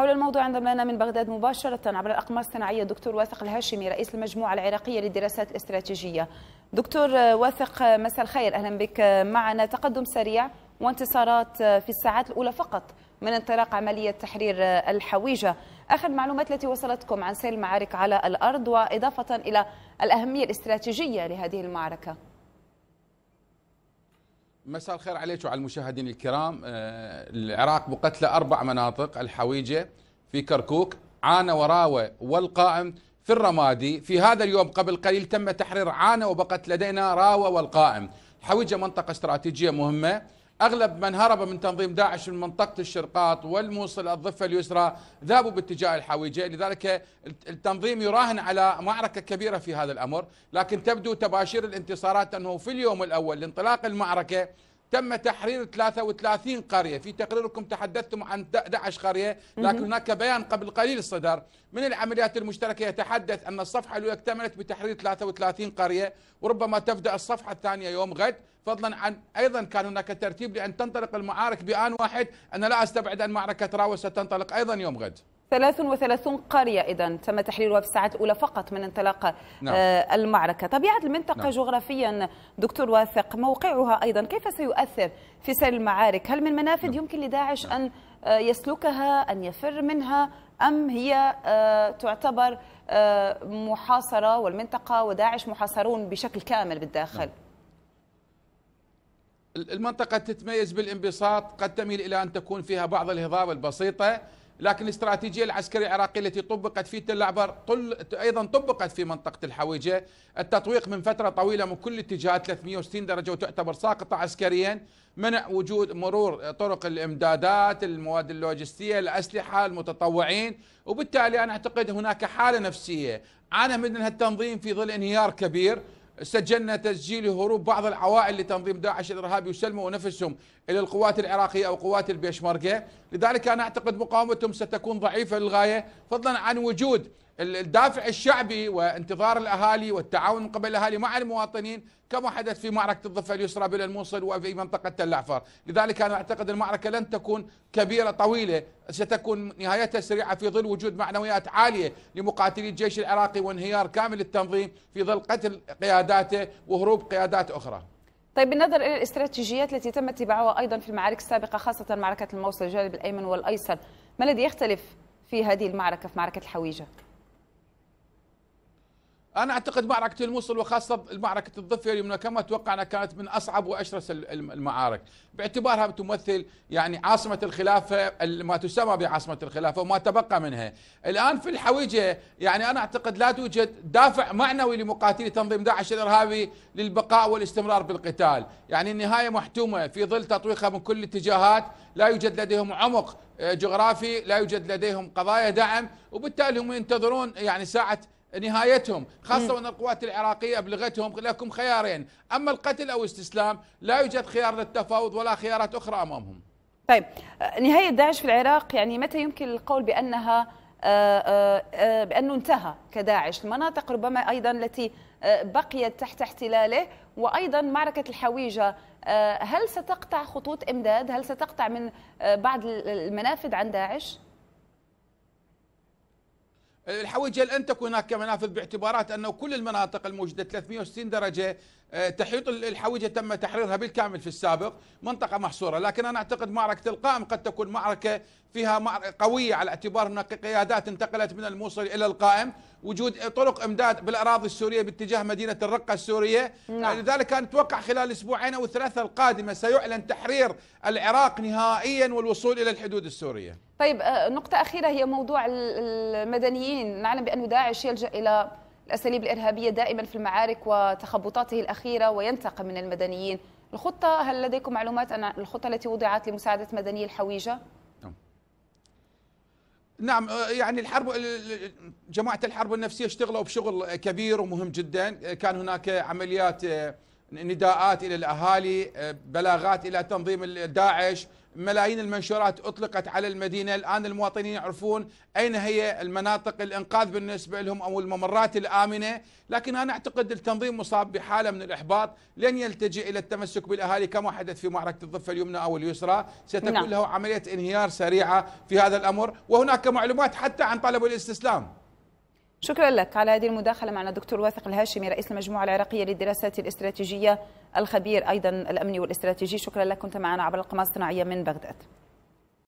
حول الموضوع عندما لنا من بغداد مباشرة عبر الأقمار الصناعية الدكتور واثق الهاشمي رئيس المجموعة العراقية للدراسات الاستراتيجية دكتور واثق مساء الخير أهلا بك معنا تقدم سريع وانتصارات في الساعات الأولى فقط من انطلاق عملية تحرير الحويجة آخر المعلومات التي وصلتكم عن سير المعارك على الأرض وإضافة إلى الأهمية الاستراتيجية لهذه المعركة مساء الخير عليك وعلى المشاهدين الكرام آه، العراق بقتل أربع مناطق الحويجة في كركوك عانى وراوة والقائم في الرمادي في هذا اليوم قبل قليل تم تحرير عانى وبقت لدينا راوة والقائم حويجة منطقة استراتيجية مهمة أغلب من هرب من تنظيم داعش من منطقة الشرقاط والموصل الضفة اليسرى ذابوا باتجاه الحويجة لذلك التنظيم يراهن على معركة كبيرة في هذا الأمر لكن تبدو تباشير الانتصارات أنه في اليوم الأول لانطلاق المعركة تم تحرير 33 قرية في تقريركم تحدثتم عن 11 قرية لكن هناك بيان قبل قليل صدر من العمليات المشتركة يتحدث أن الصفحة الأولى اكتملت بتحرير 33 قرية وربما تبدأ الصفحة الثانية يوم غد فضلا عن أيضا كان هناك ترتيب لأن تنطلق المعارك بآن واحد أنا لا أستبعد أن معركة راوس ستنطلق أيضا يوم غد 33 قرية إذا تم تحريرها في الساعات الأولى فقط من انطلاق نعم. آه، المعركة طبيعة المنطقة نعم. جغرافيا دكتور واثق موقعها أيضا كيف سيؤثر في سير المعارك هل من منافذ نعم. يمكن لداعش نعم. أن آه، يسلكها أن يفر منها أم هي آه، تعتبر محاصرة والمنطقة وداعش محاصرون بشكل كامل بالداخل نعم. المنطقة تتميز بالانبساط قد تميل إلى أن تكون فيها بعض الهضاب البسيطة لكن الاستراتيجية العسكرية العراقية التي طبقت في تل عبر طل... أيضا طبقت في منطقة الحويجة التطويق من فترة طويلة من كل اتجاهات 360 درجة وتعتبر ساقطة عسكريا منع وجود مرور طرق الإمدادات المواد اللوجستية الأسلحة المتطوعين وبالتالي أنا أعتقد هناك حالة نفسية عانى من التنظيم في ظل انهيار كبير سجلنا تسجيل هروب بعض العوائل لتنظيم داعش الارهابي وسلموا نفسهم الى القوات العراقيه او قوات البيشمركه، لذلك انا اعتقد مقاومتهم ستكون ضعيفه للغايه فضلا عن وجود الدافع الشعبي وانتظار الاهالي والتعاون من قبل الاهالي مع المواطنين كما حدث في معركه الضفه اليسرى بين الموصل وفي منطقه تل اعفار، لذلك انا اعتقد المعركه لن تكون كبيره طويله، ستكون نهايتها سريعه في ظل وجود معنويات عاليه لمقاتلي الجيش العراقي وانهيار كامل التنظيم في ظل قتل قياداته وهروب قيادات اخرى. طيب بالنظر الى الاستراتيجيات التي تم اتباعها ايضا في المعارك السابقه خاصه معركه الموصل الجانب الايمن والايسر، ما الذي يختلف في هذه المعركه في معركه الحويجه؟ انا اعتقد معركه الموصل وخاصه معركه الضفه اليمنى كما توقعنا كانت من اصعب واشرس المعارك باعتبارها تمثل يعني عاصمه الخلافه ما تسمى بعاصمه الخلافه وما تبقى منها الان في الحويجه يعني انا اعتقد لا توجد دافع معنوي لمقاتلي تنظيم داعش الارهابي للبقاء والاستمرار بالقتال يعني النهايه محتومه في ظل تطويقها من كل الاتجاهات لا يوجد لديهم عمق آه، جغرافي لا يوجد لديهم قضايا دعم وبالتالي هم ينتظرون يعني ساعه نهايتهم خاصة وأن القوات العراقية أبلغتهم لكم خيارين أما القتل أو استسلام لا يوجد خيار للتفاوض ولا خيارات أخرى أمامهم طيب نهاية داعش في العراق يعني متى يمكن القول بأنها آه، آه، آه، بأنه انتهى كداعش المناطق ربما أيضا التي بقيت تحت احتلاله وأيضا معركة الحويجة هل ستقطع خطوط إمداد هل ستقطع من بعض المنافذ عن داعش؟ الحويجه لن تكون هناك منافذ باعتبارات انه كل المناطق الموجوده 360 درجه آه، تحيط الحويجه تم تحريرها بالكامل في السابق منطقه محصوره لكن انا اعتقد معركه القائم قد تكون معركه فيها قويه على اعتبار هناك قيادات انتقلت من الموصل الى القائم وجود طرق امداد بالاراضي السوريه باتجاه مدينه الرقه السوريه نعم. آه، لذلك انا اتوقع خلال اسبوعين او الثلاثه القادمه سيعلن تحرير العراق نهائيا والوصول الى الحدود السوريه طيب آه، نقطه اخيره هي موضوع المدنيين نعلم بان داعش يلجا الى الاساليب الارهابيه دائما في المعارك وتخبطاته الاخيره وينتقم من المدنيين الخطه هل لديكم معلومات عن الخطه التي وضعت لمساعده مدني الحويجه نعم آه، يعني الحرب جماعه الحرب النفسيه اشتغلوا بشغل كبير ومهم جدا آه، كان هناك عمليات آه، نداءات الى الاهالي آه، بلاغات الى تنظيم داعش ملايين المنشورات اطلقت على المدينه الان المواطنين يعرفون اين هي المناطق الانقاذ بالنسبه لهم او الممرات الامنه لكن انا اعتقد التنظيم مصاب بحاله من الاحباط لن يلتجئ الى التمسك بالاهالي كما حدث في معركه الضفه اليمنى او اليسرى ستكون نعم. له عمليه انهيار سريعه في هذا الامر وهناك معلومات حتى عن طلب الاستسلام شكرا لك على هذه المداخلة معنا دكتور واثق الهاشمي رئيس المجموعة العراقية للدراسات الاستراتيجية الخبير أيضا الأمني والاستراتيجي شكرا لك كنت معنا عبر القناة الصناعية من بغداد